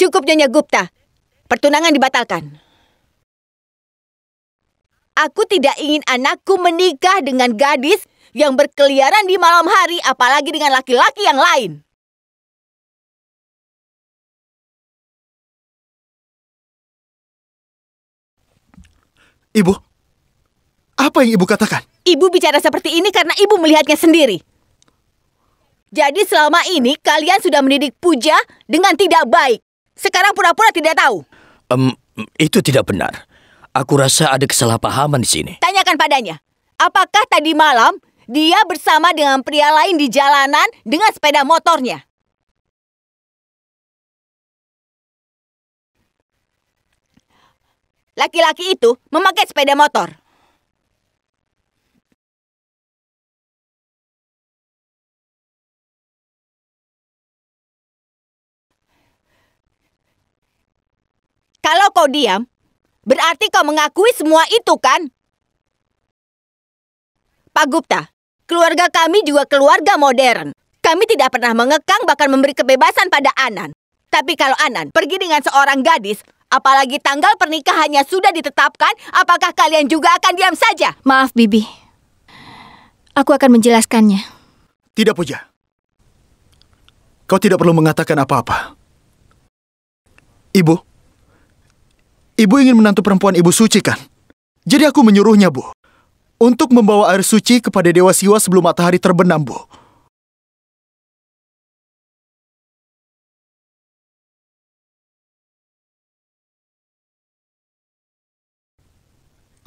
Cukup Nyonya Gupta. Pertunangan dibatalkan. Aku tidak ingin anakku menikah dengan gadis yang berkeliaran di malam hari apalagi dengan laki-laki yang lain. Ibu, apa yang ibu katakan? Ibu bicara seperti ini karena ibu melihatnya sendiri. Jadi selama ini kalian sudah mendidik Puja dengan tidak baik. Sekarang pura-pura tidak tahu. Um, itu tidak benar. Aku rasa ada kesalahpahaman di sini. Tanyakan padanya. Apakah tadi malam dia bersama dengan pria lain di jalanan dengan sepeda motornya? Laki-laki itu memakai sepeda motor. Kalau kau diam, berarti kau mengakui semua itu kan? Pak Gupta, keluarga kami juga keluarga modern. Kami tidak pernah mengekang bahkan memberi kebebasan pada Anan. Tapi kalau Anan pergi dengan seorang gadis, apalagi tanggal pernikahannya sudah ditetapkan, apakah kalian juga akan diam saja? Maaf, Bibi. Aku akan menjelaskannya. Tidak, Puja. Kau tidak perlu mengatakan apa-apa. Ibu, Ibu ingin menantu perempuan ibu suci kan? Jadi aku menyuruhnya, Bu. Untuk membawa air suci kepada Dewa Siwa sebelum matahari terbenam, Bu.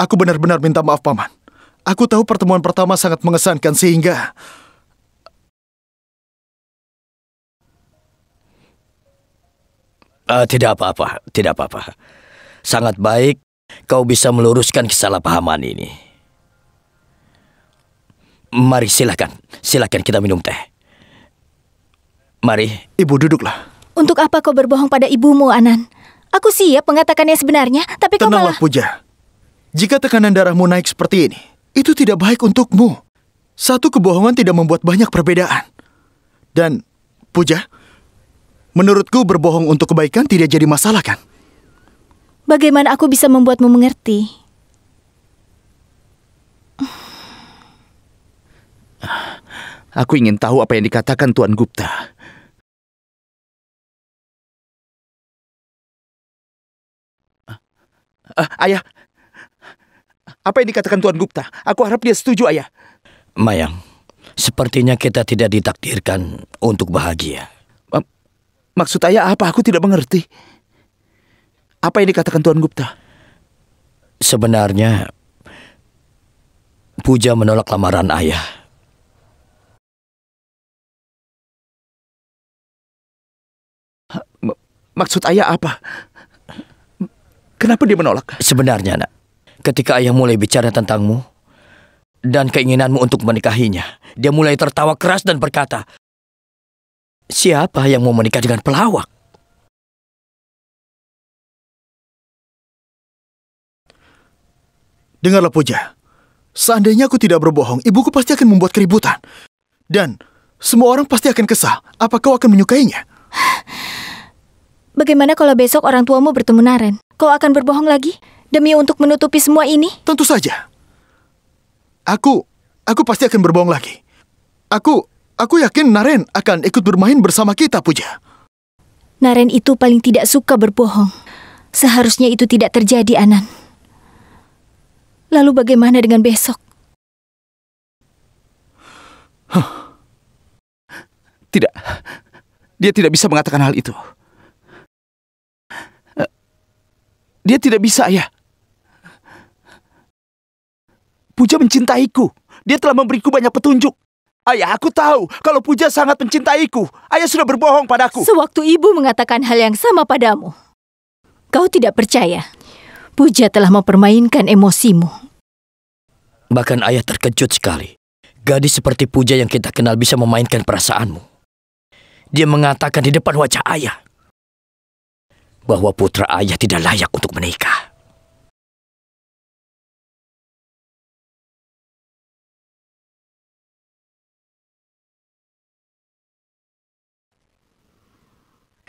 Aku benar-benar minta maaf, Paman. Aku tahu pertemuan pertama sangat mengesankan sehingga... Uh, tidak apa-apa, tidak apa-apa. Sangat baik kau bisa meluruskan kesalahpahaman ini. Mari silakan, silakan kita minum teh. Mari, ibu duduklah. Untuk apa kau berbohong pada ibumu, Anan? Aku siap mengatakan yang sebenarnya, tapi Tenanglah, kau malah... Tenanglah, Puja. Jika tekanan darahmu naik seperti ini, itu tidak baik untukmu. Satu kebohongan tidak membuat banyak perbedaan. Dan, Puja, menurutku berbohong untuk kebaikan tidak jadi masalah, kan? Bagaimana aku bisa membuatmu mengerti? Aku ingin tahu apa yang dikatakan Tuan Gupta. Uh, ayah, apa yang dikatakan Tuan Gupta? Aku harap dia setuju, ayah. Mayang, sepertinya kita tidak ditakdirkan untuk bahagia. Uh, maksud ayah apa? Aku tidak mengerti. Apa yang dikatakan Tuan Gupta? Sebenarnya, Puja menolak lamaran ayah. Maksud ayah apa? Kenapa dia menolak? Sebenarnya, nak, ketika ayah mulai bicara tentangmu dan keinginanmu untuk menikahinya, dia mulai tertawa keras dan berkata, Siapa yang mau menikah dengan pelawak? Dengarlah Puja. Seandainya aku tidak berbohong, ibuku pasti akan membuat keributan. Dan semua orang pasti akan kesal. Apa kau akan menyukainya? Bagaimana kalau besok orang tuamu bertemu Naren? Kau akan berbohong lagi demi untuk menutupi semua ini? Tentu saja. Aku, aku pasti akan berbohong lagi. Aku, aku yakin Naren akan ikut bermain bersama kita, Puja. Naren itu paling tidak suka berbohong. Seharusnya itu tidak terjadi, Anan. Lalu bagaimana dengan besok? Huh. Tidak. Dia tidak bisa mengatakan hal itu. Eh, dia tidak bisa, ya. Puja mencintaiku. Dia telah memberiku banyak petunjuk. Ayah, aku tahu kalau Puja sangat mencintaiku. Ayah sudah berbohong padaku. Sewaktu ibu mengatakan hal yang sama padamu, kau tidak percaya. Puja telah mempermainkan emosimu. Bahkan ayah terkejut sekali. Gadis seperti Puja yang kita kenal bisa memainkan perasaanmu. Dia mengatakan di depan wajah ayah bahwa putra ayah tidak layak untuk menikah.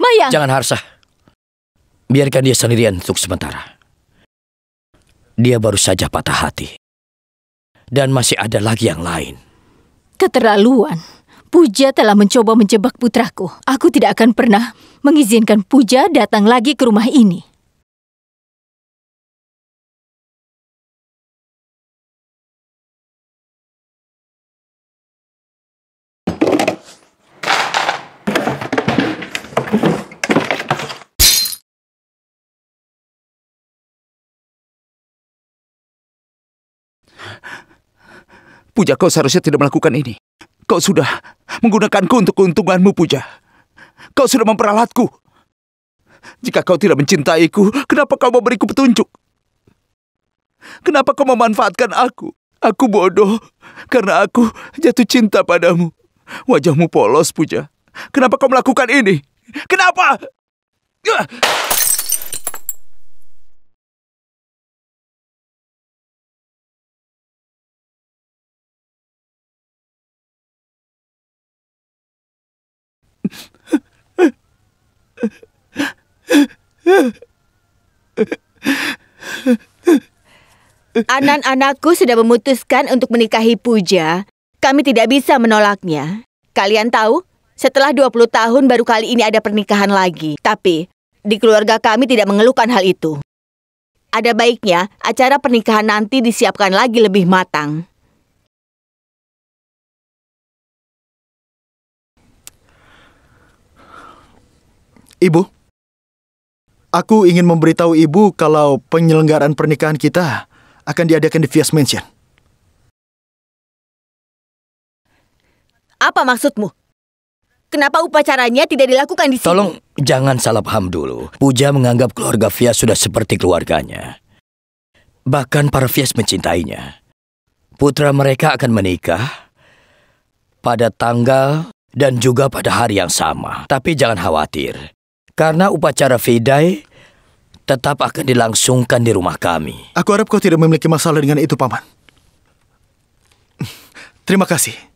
Mayang. Jangan Harsah. Biarkan dia sendirian untuk sementara. Dia baru saja patah hati. Dan masih ada lagi yang lain. Keterlaluan. Puja telah mencoba menjebak putraku. Aku tidak akan pernah mengizinkan Puja datang lagi ke rumah ini. Puja, kau seharusnya tidak melakukan ini. Kau sudah menggunakanku untuk keuntunganmu, Puja. Kau sudah memperalatku. Jika kau tidak mencintaiku, kenapa kau memberiku petunjuk? Kenapa kau memanfaatkan aku? Aku bodoh karena aku jatuh cinta padamu. Wajahmu polos, Puja. Kenapa kau melakukan ini? Kenapa? Uh! Anak-anakku sudah memutuskan untuk menikahi Puja. Kami tidak bisa menolaknya. Kalian tahu, setelah 20 tahun baru kali ini ada pernikahan lagi. Tapi, di keluarga kami tidak mengeluhkan hal itu. Ada baiknya acara pernikahan nanti disiapkan lagi lebih matang. Ibu, Aku ingin memberitahu ibu kalau penyelenggaraan pernikahan kita akan diadakan di Fias Mansion. Apa maksudmu? Kenapa upacaranya tidak dilakukan di sini? Tolong jangan salah paham dulu. Puja menganggap keluarga Fias sudah seperti keluarganya. Bahkan para Fias mencintainya. Putra mereka akan menikah pada tanggal dan juga pada hari yang sama. Tapi jangan khawatir. Karena upacara Fidai tetap akan dilangsungkan di rumah kami. Aku harap kau tidak memiliki masalah dengan itu, Paman. Terima kasih.